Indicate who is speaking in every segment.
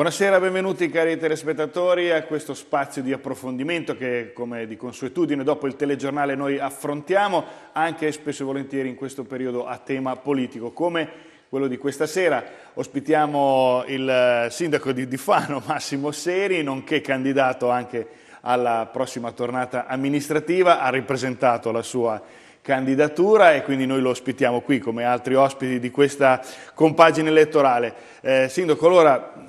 Speaker 1: Buonasera, benvenuti cari telespettatori a questo spazio di approfondimento che come di consuetudine dopo il telegiornale noi affrontiamo anche spesso e volentieri in questo periodo a tema politico come quello di questa sera. Ospitiamo il eh, sindaco di, di Fano Massimo Seri nonché candidato anche alla prossima tornata amministrativa, ha ripresentato la sua candidatura e quindi noi lo ospitiamo qui come altri ospiti di questa compagine elettorale. Eh, Sindaco, allora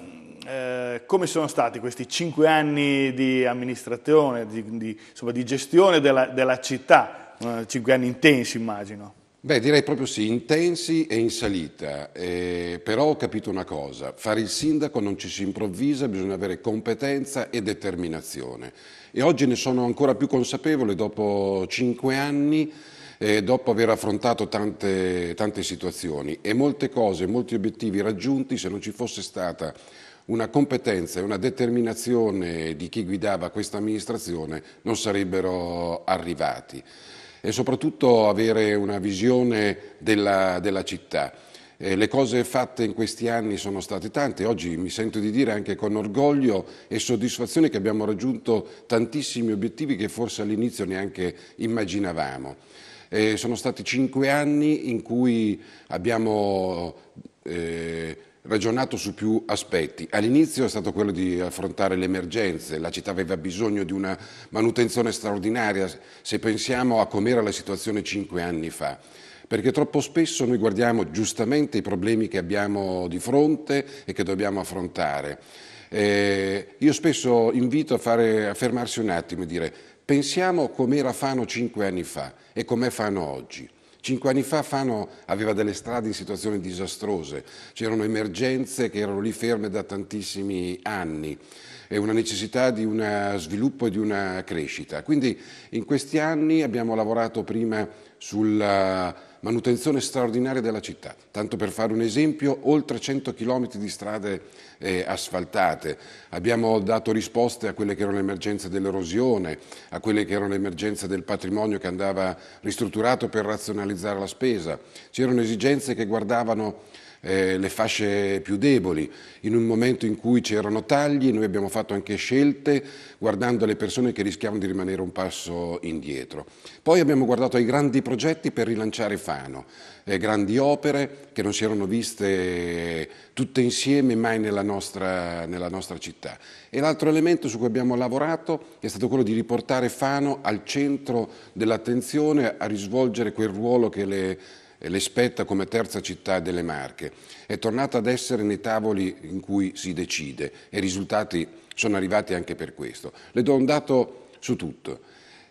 Speaker 1: eh, come sono stati questi cinque anni di amministrazione, di, di, insomma, di gestione della, della città? Eh, cinque anni intensi immagino. Beh, direi proprio
Speaker 2: sì, intensi e in salita, eh, però ho capito una cosa, fare il sindaco non ci si improvvisa, bisogna avere competenza e determinazione e oggi ne sono ancora più consapevole dopo cinque anni, eh, dopo aver affrontato tante, tante situazioni e molte cose, molti obiettivi raggiunti se non ci fosse stata una competenza e una determinazione di chi guidava questa amministrazione non sarebbero arrivati e soprattutto avere una visione della, della città. Eh, le cose fatte in questi anni sono state tante, oggi mi sento di dire anche con orgoglio e soddisfazione che abbiamo raggiunto tantissimi obiettivi che forse all'inizio neanche immaginavamo. Eh, sono stati cinque anni in cui abbiamo eh, ragionato su più aspetti. All'inizio è stato quello di affrontare le emergenze, la città aveva bisogno di una manutenzione straordinaria, se pensiamo a com'era la situazione cinque anni fa perché troppo spesso noi guardiamo giustamente i problemi che abbiamo di fronte e che dobbiamo affrontare. Eh, io spesso invito a, fare, a fermarsi un attimo e dire pensiamo com'era Fano cinque anni fa e com'è Fano oggi. Cinque anni fa Fano aveva delle strade in situazioni disastrose, c'erano emergenze che erano lì ferme da tantissimi anni e una necessità di uno sviluppo e di una crescita. Quindi in questi anni abbiamo lavorato prima sulla manutenzione straordinaria della città. Tanto per fare un esempio, oltre 100 km di strade eh, asfaltate. Abbiamo dato risposte a quelle che erano le emergenze dell'erosione, a quelle che erano le emergenze del patrimonio che andava ristrutturato per razionalizzare la spesa. C'erano esigenze che guardavano eh, le fasce più deboli. In un momento in cui c'erano tagli noi abbiamo fatto anche scelte guardando le persone che rischiavano di rimanere un passo indietro. Poi abbiamo guardato ai grandi progetti per rilanciare Fano, eh, grandi opere che non si erano viste eh, tutte insieme mai nella nostra, nella nostra città. E l'altro elemento su cui abbiamo lavorato è stato quello di riportare Fano al centro dell'attenzione a risvolgere quel ruolo che le le spetta come terza città delle Marche. È tornata ad essere nei tavoli in cui si decide e i risultati sono arrivati anche per questo. Le do un dato su tutto.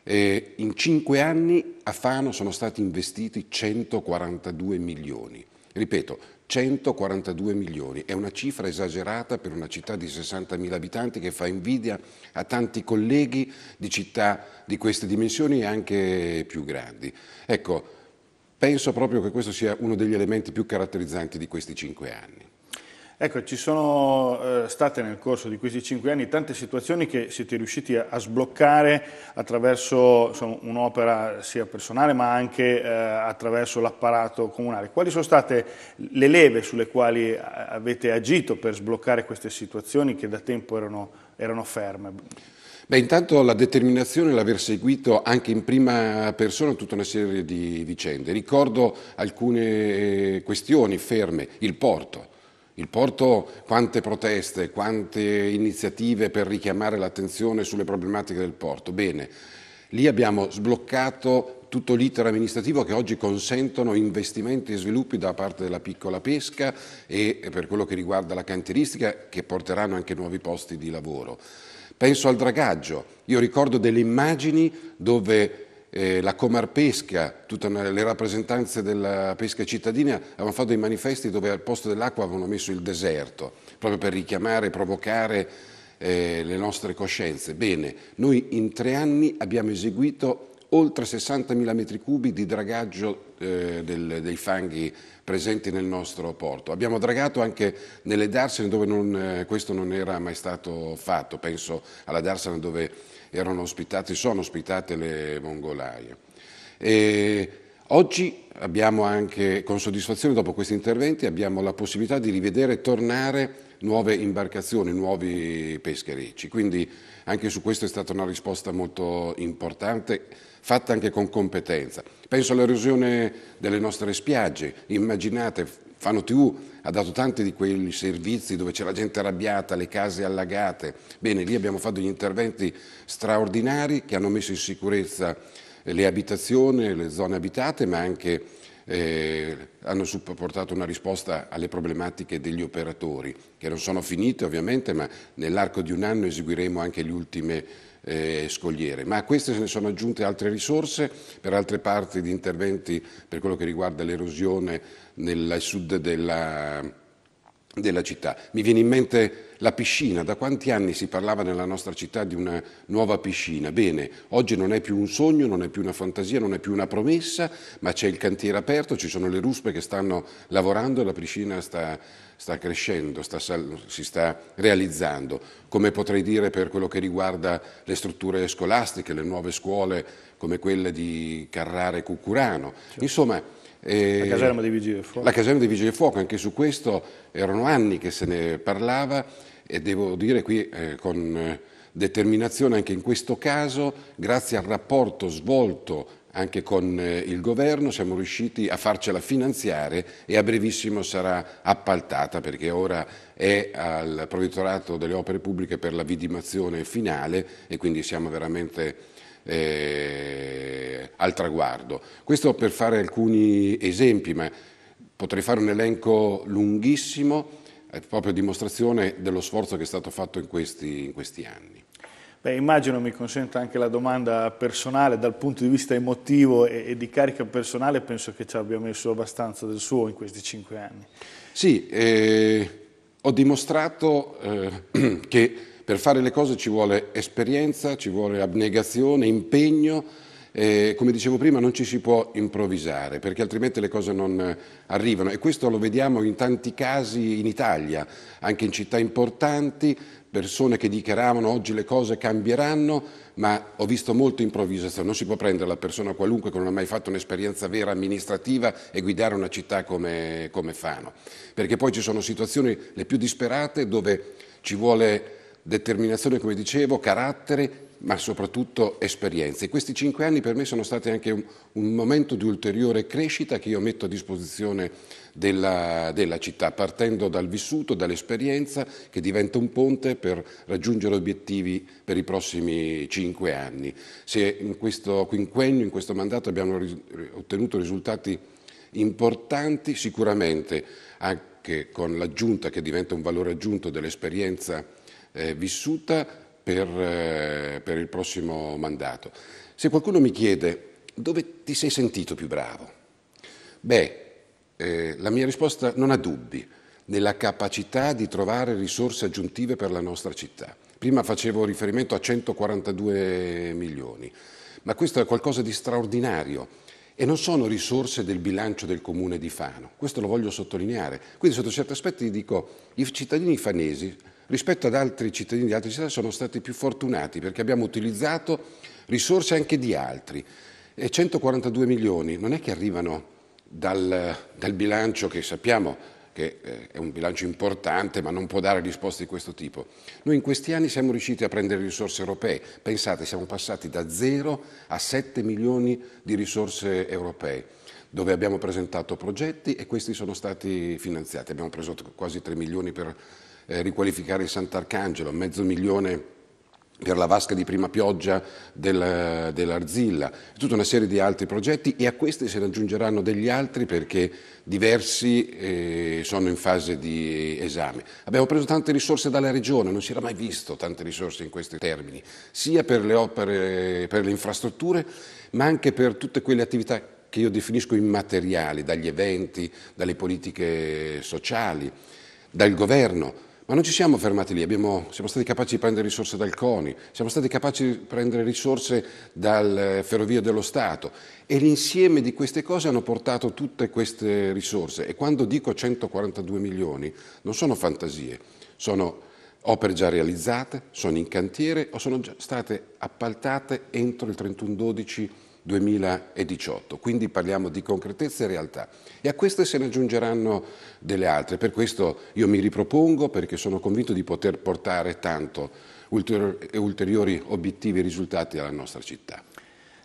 Speaker 2: Eh, in cinque anni a Fano sono stati investiti 142 milioni. Ripeto, 142 milioni, è una cifra esagerata per una città di 60.000 abitanti che fa invidia a tanti colleghi di città di queste dimensioni e anche più grandi. Ecco, penso proprio che questo sia uno degli elementi più caratterizzanti di questi cinque anni.
Speaker 1: Ecco, ci sono eh, state nel corso di questi cinque anni tante situazioni che siete riusciti a, a sbloccare attraverso un'opera sia personale ma anche eh, attraverso l'apparato comunale. Quali sono state le leve sulle quali eh, avete agito per sbloccare queste situazioni che da tempo erano, erano ferme?
Speaker 2: Beh, intanto la determinazione l'aver seguito anche in prima persona tutta una serie di vicende. Ricordo alcune eh, questioni ferme, il porto. Il porto quante proteste, quante iniziative per richiamare l'attenzione sulle problematiche del porto. Bene, lì abbiamo sbloccato tutto l'iter amministrativo che oggi consentono investimenti e sviluppi da parte della piccola pesca e per quello che riguarda la canteristica che porteranno anche nuovi posti di lavoro. Penso al dragaggio, io ricordo delle immagini dove eh, la Comarpesca, tutte le rappresentanze della pesca cittadina avevano fatto dei manifesti dove al posto dell'acqua avevano messo il deserto, proprio per richiamare e provocare eh, le nostre coscienze. Bene, noi in tre anni abbiamo eseguito oltre 60.000 metri cubi di dragaggio eh, del, dei fanghi presenti nel nostro porto. Abbiamo dragato anche nelle darsene dove non, eh, questo non era mai stato fatto, penso alla darsena dove erano ospitate, sono ospitate le mongolaie. E oggi abbiamo anche, con soddisfazione dopo questi interventi, abbiamo la possibilità di rivedere e tornare nuove imbarcazioni, nuovi pescherecci. Quindi anche su questo è stata una risposta molto importante fatta anche con competenza. Penso all'erosione delle nostre spiagge, immaginate, Fano TV ha dato tanti di quei servizi dove c'era gente arrabbiata, le case allagate. Bene, lì abbiamo fatto degli interventi straordinari che hanno messo in sicurezza eh, le abitazioni, le zone abitate, ma anche eh, hanno supportato una risposta alle problematiche degli operatori, che non sono finite ovviamente, ma nell'arco di un anno eseguiremo anche le ultime eh, scogliere, ma a queste se ne sono aggiunte altre risorse per altre parti di interventi per quello che riguarda l'erosione nel sud della della città. Mi viene in mente la piscina, da quanti anni si parlava nella nostra città di una nuova piscina? Bene, oggi non è più un sogno, non è più una fantasia, non è più una promessa, ma c'è il cantiere aperto, ci sono le ruspe che stanno lavorando e la piscina sta, sta crescendo, sta, si sta realizzando. Come potrei dire per quello che riguarda le strutture scolastiche, le nuove scuole come quelle di Carrara e Cucurano. Certo. Insomma, la caserma
Speaker 1: dei Vigili del Fuoco. La
Speaker 2: caserma dei Vigili del Fuoco, anche su questo erano anni che se ne parlava e devo dire qui eh, con eh, determinazione anche in questo caso, grazie al rapporto svolto anche con eh, il governo siamo riusciti a farcela finanziare e a brevissimo sarà appaltata perché ora è al Provvitorato delle Opere Pubbliche per la vidimazione finale e quindi siamo veramente eh, al traguardo. Questo per fare alcuni esempi, ma potrei fare un elenco lunghissimo, eh, proprio a dimostrazione dello sforzo che è stato fatto in questi, in questi anni.
Speaker 1: Beh, immagino mi consenta anche la domanda personale, dal punto di vista emotivo e, e, di carica personale penso che ci abbia messo abbastanza del suo in questi cinque anni.
Speaker 2: Sì, eh, ho dimostrato eh, che per fare le cose ci vuole esperienza, ci vuole abnegazione, impegno. Eh, come dicevo prima non ci si può improvvisare perché altrimenti le cose non eh, arrivano e questo lo vediamo in tanti casi in Italia, anche in città importanti, persone che dichiaravano oggi le cose cambieranno, ma ho visto molto improvvisazione, non si può prendere la persona qualunque che non ha mai fatto un'esperienza vera amministrativa e guidare una città come, come Fano, perché poi ci sono situazioni le più disperate dove ci vuole determinazione, come dicevo, carattere, ma soprattutto esperienze. Questi cinque anni per me sono stati anche un, un momento di ulteriore crescita che io metto a disposizione della, della città, partendo dal vissuto, dall'esperienza che diventa un ponte per raggiungere obiettivi per i prossimi cinque anni. Se in questo quinquennio, in questo mandato abbiamo ottenuto risultati importanti, sicuramente anche con l'aggiunta che diventa un valore aggiunto dell'esperienza eh, vissuta per, eh, per il prossimo mandato. Se qualcuno mi chiede dove ti sei sentito più bravo, beh, eh, la mia risposta non ha dubbi, nella capacità di trovare risorse aggiuntive per la nostra città. Prima facevo riferimento a 142 milioni, ma questo è qualcosa di straordinario e non sono risorse del bilancio del comune di Fano, questo lo voglio sottolineare. Quindi sotto certi aspetti dico, i cittadini fanesi rispetto ad altri cittadini di altre città sono stati più fortunati perché abbiamo utilizzato risorse anche di altri. E 142 milioni non è che arrivano dal, dal bilancio che sappiamo che eh, è un bilancio importante ma non può dare risposte di questo tipo. Noi in questi anni siamo riusciti a prendere risorse europee, pensate siamo passati da 0 a 7 milioni di risorse europee dove abbiamo presentato progetti e questi sono stati finanziati, abbiamo preso quasi 3 milioni per eh, riqualificare Sant'Arcangelo, mezzo milione per la vasca di prima pioggia del, dell'Arzilla, tutta una serie di altri progetti e a questi se ne aggiungeranno degli altri perché diversi eh, sono in fase di esame. Abbiamo preso tante risorse dalla Regione, non si era mai visto tante risorse in questi termini, sia per le opere, per le infrastrutture, ma anche per tutte quelle attività che io definisco immateriali, dagli eventi, dalle politiche sociali, dal governo ma non ci siamo fermati lì, Abbiamo, siamo stati capaci di prendere risorse dal CONI, siamo stati capaci di prendere risorse dal eh, Ferrovie dello Stato e l'insieme di queste cose hanno portato tutte queste risorse e quando dico 142 milioni non sono fantasie, sono opere già realizzate, sono in cantiere o sono già state appaltate entro il 31 12 2018, quindi parliamo di concretezza e realtà e a queste se ne aggiungeranno delle altre, per questo io mi ripropongo perché sono convinto di poter portare tanto ulteriori obiettivi e risultati alla nostra città.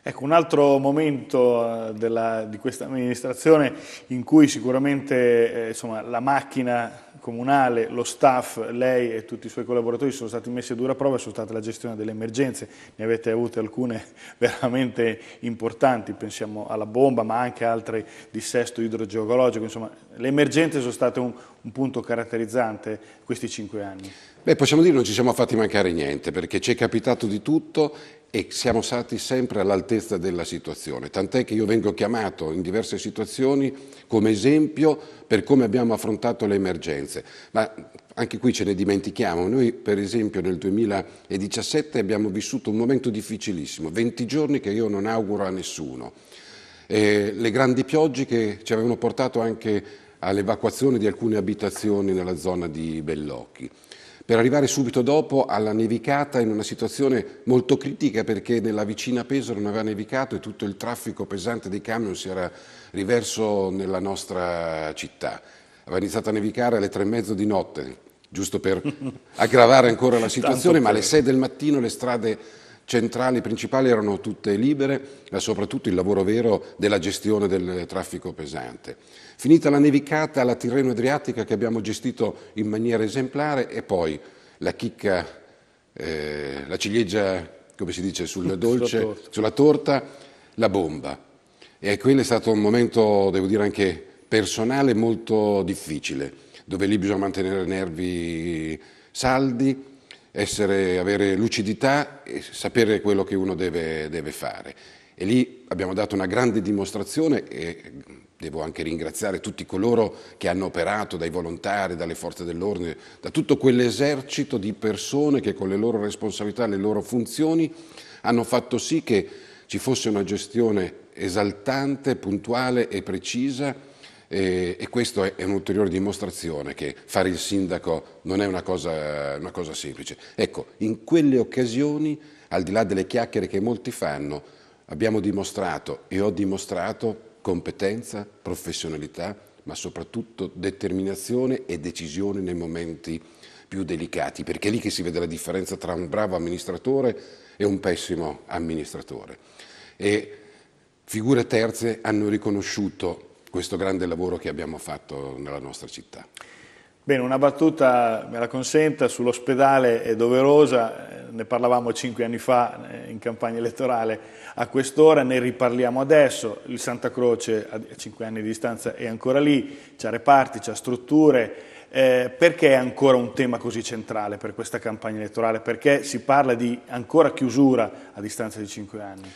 Speaker 1: Ecco, un altro momento eh, della, di questa amministrazione in cui sicuramente eh, insomma, la macchina comunale, lo staff, lei e tutti i suoi collaboratori sono stati messi a dura prova è stata la gestione delle emergenze, ne avete avute alcune veramente importanti, pensiamo alla bomba ma anche altre dissesto idrogeologico, insomma le emergenze sono state un, un punto caratterizzante questi cinque anni.
Speaker 2: Beh, possiamo dire che non ci siamo fatti mancare niente perché ci è capitato di tutto e siamo stati sempre all'altezza della situazione, tant'è che io vengo chiamato in diverse situazioni come esempio per come abbiamo affrontato le emergenze, ma anche qui ce ne dimentichiamo, noi per esempio nel 2017 abbiamo vissuto un momento difficilissimo, 20 giorni che io non auguro a nessuno, e le grandi piogge che ci avevano portato anche all'evacuazione di alcune abitazioni nella zona di Bellocchi per arrivare subito dopo alla nevicata in una situazione molto critica perché nella vicina Pesaro non aveva nevicato e tutto il traffico pesante dei camion si era riverso nella nostra città. Aveva iniziato a nevicare alle tre e mezzo di notte, giusto per aggravare ancora la situazione, ma alle sei del mattino le strade centrali principali erano tutte libere, ma soprattutto il lavoro vero della gestione del traffico pesante. Finita la nevicata alla Tirreno Adriatica che abbiamo gestito in maniera esemplare e poi la chicca, eh, la ciliegia, come si dice, sul dolce, sulla torta. sulla torta, la bomba. E quello è stato un momento, devo dire, anche personale molto difficile, dove lì bisogna mantenere i nervi saldi, essere, avere lucidità e sapere quello che uno deve, deve fare. E lì abbiamo dato una grande dimostrazione e devo anche ringraziare tutti coloro che hanno operato, dai volontari, dalle forze dell'ordine, da tutto quell'esercito di persone che con le loro responsabilità, le loro funzioni hanno fatto sì che ci fosse una gestione esaltante, puntuale e precisa e, e questo è, è un'ulteriore dimostrazione che fare il sindaco non è una cosa, una cosa semplice. Ecco, in quelle occasioni, al di là delle chiacchiere che molti fanno, abbiamo dimostrato e ho dimostrato competenza, professionalità, ma soprattutto determinazione e decisione nei momenti più delicati, perché è lì che si vede la differenza tra un bravo amministratore e un pessimo amministratore. E figure terze hanno riconosciuto questo grande lavoro che
Speaker 1: abbiamo fatto nella nostra città. Bene, una battuta, me la consenta, sull'ospedale è doverosa, eh, ne parlavamo cinque anni fa eh, in campagna elettorale a quest'ora, ne riparliamo adesso, il Santa Croce a cinque anni di distanza è ancora lì, c'ha reparti, c'ha strutture, eh, perché è ancora un tema così centrale per questa campagna elettorale? Perché si parla di ancora chiusura a distanza di cinque anni?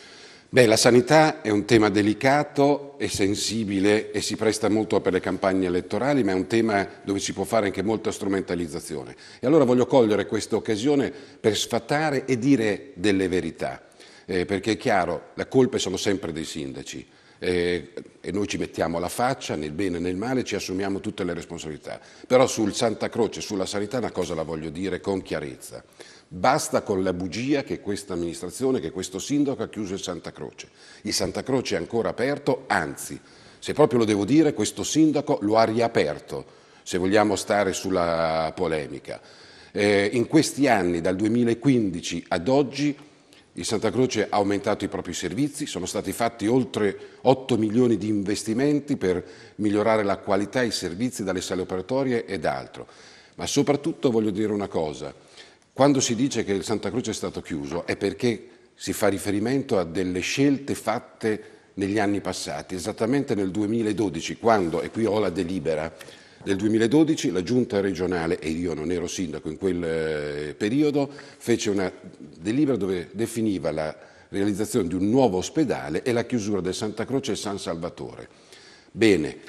Speaker 2: Beh, la sanità è un tema delicato e sensibile e si presta molto per le campagne elettorali, ma è un tema dove si può fare anche molta strumentalizzazione. E allora voglio cogliere questa occasione per sfatare e dire delle verità, eh, perché è chiaro, le colpe sono sempre dei sindaci eh, e noi ci mettiamo la faccia nel bene e nel male, ci assumiamo tutte le responsabilità. Però sul Santa Croce, sulla sanità, una cosa la voglio dire con chiarezza. Basta con la bugia che questa amministrazione, che questo sindaco ha chiuso il Santa Croce. Il Santa Croce è ancora aperto, anzi, se proprio lo devo dire, questo sindaco lo ha riaperto, se vogliamo stare sulla polemica. Eh, in questi anni, dal 2015 ad oggi, il Santa Croce ha aumentato i propri servizi, sono stati fatti oltre 8 milioni di investimenti per migliorare la qualità e i servizi dalle sale operatorie ed altro. Ma soprattutto voglio dire una cosa, quando si dice che il Santa Croce è stato chiuso è perché si fa riferimento a delle scelte fatte negli anni passati, esattamente nel 2012, quando, e qui ho la delibera, nel 2012 la giunta regionale, e io non ero sindaco in quel eh, periodo, fece una delibera dove definiva la realizzazione di un nuovo ospedale e la chiusura del Santa Croce e San Salvatore. Bene,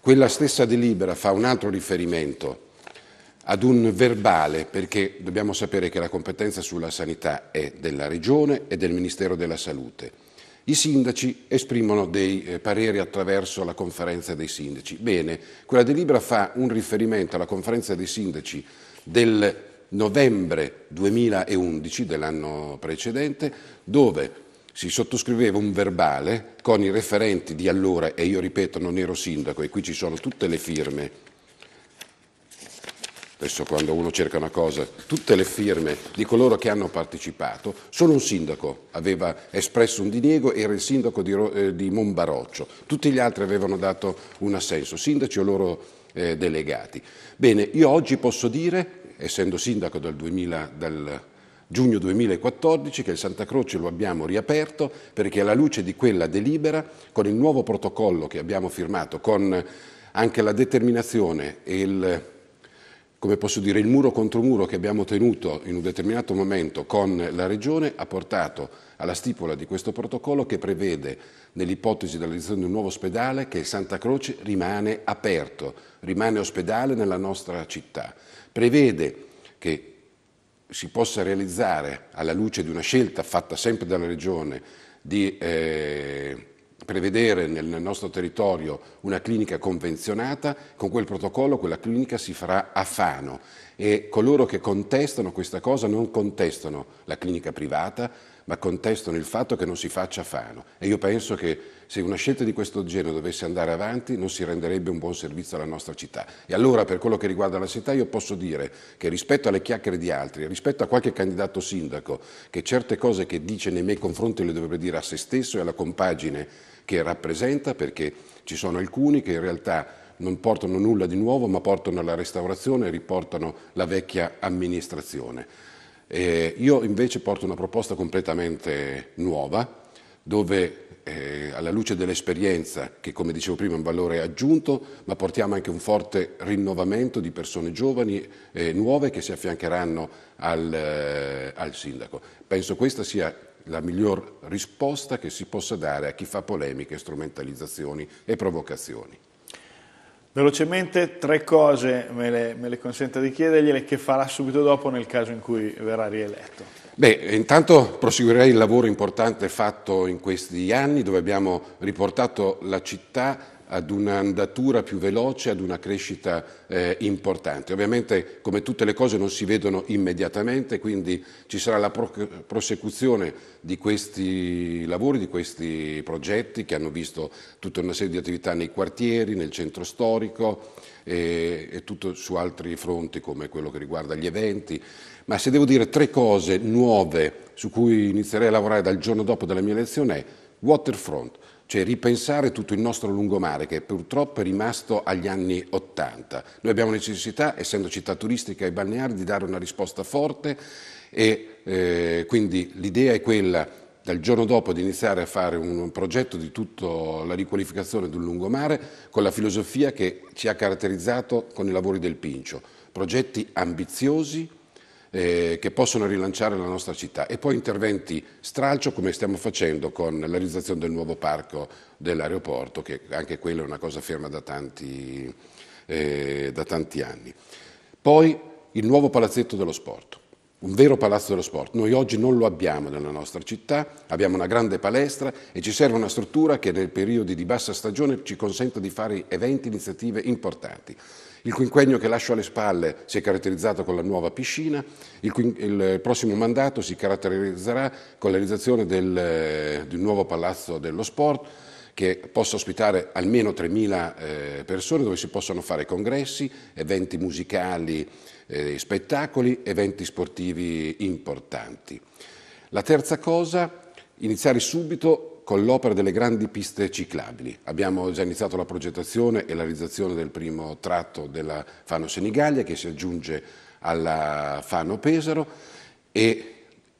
Speaker 2: quella stessa delibera fa un altro riferimento ad un verbale, perché dobbiamo sapere che la competenza sulla sanità è della Regione e del Ministero della Salute. I sindaci esprimono dei eh, pareri attraverso la conferenza dei sindaci. Bene, quella delibera fa un riferimento alla conferenza dei sindaci del novembre 2011, dell'anno precedente, dove si sottoscriveva un verbale con i referenti di allora, e io ripeto non ero sindaco e qui ci sono tutte le firme adesso quando uno cerca una cosa, tutte le firme di coloro che hanno partecipato, solo un sindaco aveva espresso un diniego, era il sindaco di, eh, di Monbaroccio, tutti gli altri avevano dato un assenso, sindaci o loro eh, delegati. Bene, io oggi posso dire, essendo sindaco dal, 2000, dal giugno 2014 che il Santa Croce lo abbiamo riaperto perché alla luce di quella delibera, con il nuovo protocollo che abbiamo firmato, con anche la determinazione e il come posso dire, il muro contro muro che abbiamo tenuto in un determinato momento con la Regione ha portato alla stipula di questo protocollo che prevede, nell'ipotesi della realizzazione di un nuovo ospedale, che Santa Croce rimane aperto, rimane ospedale nella nostra città. Prevede che si possa realizzare, alla luce di una scelta fatta sempre dalla Regione, di... Eh, prevedere nel nostro territorio una clinica convenzionata, con quel protocollo quella clinica si farà a Fano e coloro che contestano questa cosa non contestano la clinica privata, ma contestano il fatto che non si faccia a Fano. E io penso che se una scelta di questo genere dovesse andare avanti non si renderebbe un buon servizio alla nostra città. E allora per quello che riguarda la città io posso dire che rispetto alle chiacchiere di altri, rispetto a qualche candidato sindaco che certe cose che dice nei miei confronti le dovrebbe dire a se stesso e alla compagine che rappresenta perché ci sono alcuni che in realtà non portano nulla di nuovo, ma portano alla restaurazione e riportano la vecchia amministrazione. Eh, io invece porto una proposta completamente nuova, dove eh, alla luce dell'esperienza, che come dicevo prima è un valore aggiunto, ma portiamo anche un forte rinnovamento di persone giovani e eh, nuove che si affiancheranno al, eh, al sindaco. Penso questa sia la miglior risposta che si possa dare a chi fa polemiche, strumentalizzazioni e provocazioni.
Speaker 1: Velocemente tre cose me le, me le consenta di chiedergliele che farà subito dopo nel caso in cui verrà rieletto.
Speaker 2: Beh, intanto proseguirei il lavoro importante fatto in questi anni dove abbiamo riportato la città ad un'andatura più veloce, ad una crescita eh, importante. Ovviamente come tutte le cose non si vedono immediatamente, quindi ci sarà la pro prosecuzione di questi lavori, di questi progetti che hanno visto tutta una serie di attività nei quartieri, nel centro storico e, e tutto su altri fronti come quello che riguarda gli eventi. Ma se devo dire tre cose nuove su cui inizierei a lavorare dal giorno dopo della mia lezione è Waterfront, cioè ripensare tutto il nostro lungomare che purtroppo è rimasto agli anni Ottanta. Noi abbiamo necessità, essendo città turistica e balneare, di dare una risposta forte e eh, quindi l'idea è quella dal giorno dopo di iniziare a fare un progetto di tutta la riqualificazione del lungomare con la filosofia che ci ha caratterizzato con i lavori del Pincio. Progetti ambiziosi, eh, che possono rilanciare la nostra città e poi interventi stralcio come stiamo facendo con la realizzazione del nuovo parco dell'aeroporto che anche quella è una cosa ferma da tanti, eh, da tanti anni. Poi il nuovo palazzetto dello sport un vero palazzo dello sport. Noi oggi non lo abbiamo nella nostra città, abbiamo una grande palestra e ci serve una struttura che nel periodo di bassa stagione ci consenta di fare eventi, iniziative importanti. Il quinquennio che lascio alle spalle si è caratterizzato con la nuova piscina, il, il prossimo mandato si caratterizzerà con la realizzazione del, eh, del nuovo palazzo dello sport, che possa ospitare almeno 3.000 eh, persone dove si possono fare congressi, eventi musicali, eh, spettacoli, eventi sportivi importanti. La terza cosa, iniziare subito con l'opera delle grandi piste ciclabili. Abbiamo già iniziato la progettazione e la realizzazione del primo tratto della Fano Senigallia che si aggiunge alla Fano Pesaro e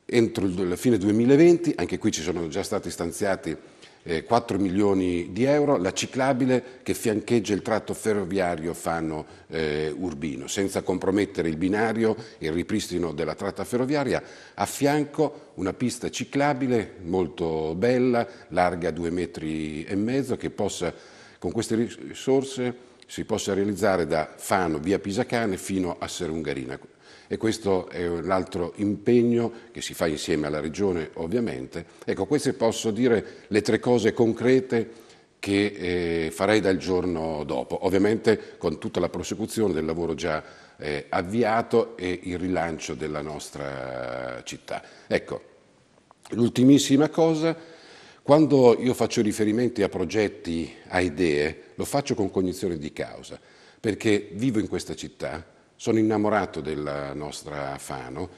Speaker 2: entro la fine 2020, anche qui ci sono già stati stanziati 4 eh, milioni di euro la ciclabile che fiancheggia il tratto ferroviario Fano-Urbino, eh, senza compromettere il binario e il ripristino della tratta ferroviaria, a fianco una pista ciclabile molto bella, larga 2 metri e mezzo, che possa, con queste risorse si possa realizzare da Fano via Pisacane fino a Serungarina. E questo è l'altro impegno che si fa insieme alla Regione, ovviamente. Ecco, queste posso dire le tre cose concrete che eh, farei dal giorno dopo, ovviamente con tutta la prosecuzione del lavoro già eh, avviato e il rilancio della nostra città. Ecco, l'ultimissima cosa, quando io faccio riferimenti a progetti, a idee, lo faccio con cognizione di causa, perché vivo in questa città, sono innamorato della nostra Fano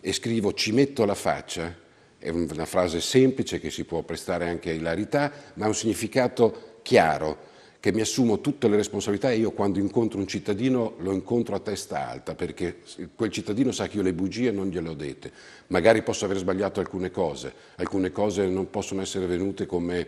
Speaker 2: e scrivo ci metto la faccia, è una frase semplice che si può prestare anche a ilarità, ma ha un significato chiaro, che mi assumo tutte le responsabilità e io quando incontro un cittadino lo incontro a testa alta, perché quel cittadino sa che io le bugie non gliele ho dette. Magari posso aver sbagliato alcune cose, alcune cose non possono essere venute come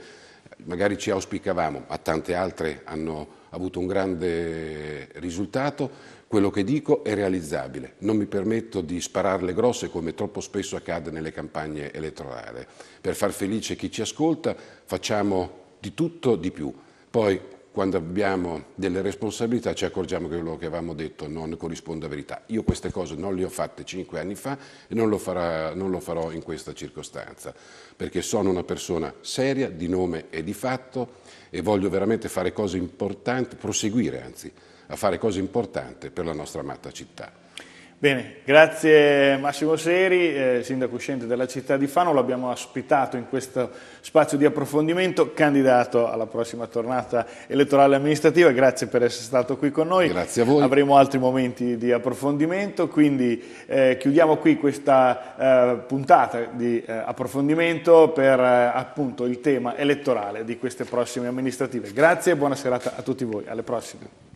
Speaker 2: magari ci auspicavamo, ma tante altre hanno ha avuto un grande risultato, quello che dico è realizzabile. Non mi permetto di spararle grosse come troppo spesso accade nelle campagne elettorali. Per far felice chi ci ascolta facciamo di tutto, di più. Poi quando abbiamo delle responsabilità ci accorgiamo che quello che avevamo detto non corrisponde a verità. Io queste cose non le ho fatte cinque anni fa e non lo, farà, non lo, farò in questa circostanza, perché sono una persona seria, di nome e di fatto e voglio veramente fare cose importanti, proseguire anzi, a fare cose importanti per la nostra amata città.
Speaker 1: Bene, grazie Massimo Seri, eh, sindaco uscente della città di Fano, l'abbiamo ospitato in questo spazio di approfondimento, candidato alla prossima tornata elettorale amministrativa, grazie per essere stato qui con noi. Grazie a voi. Avremo altri momenti di approfondimento, quindi eh, chiudiamo qui questa eh, puntata di eh, approfondimento per eh, appunto il tema elettorale di queste prossime amministrative. Grazie e buona serata a tutti voi, alle prossime.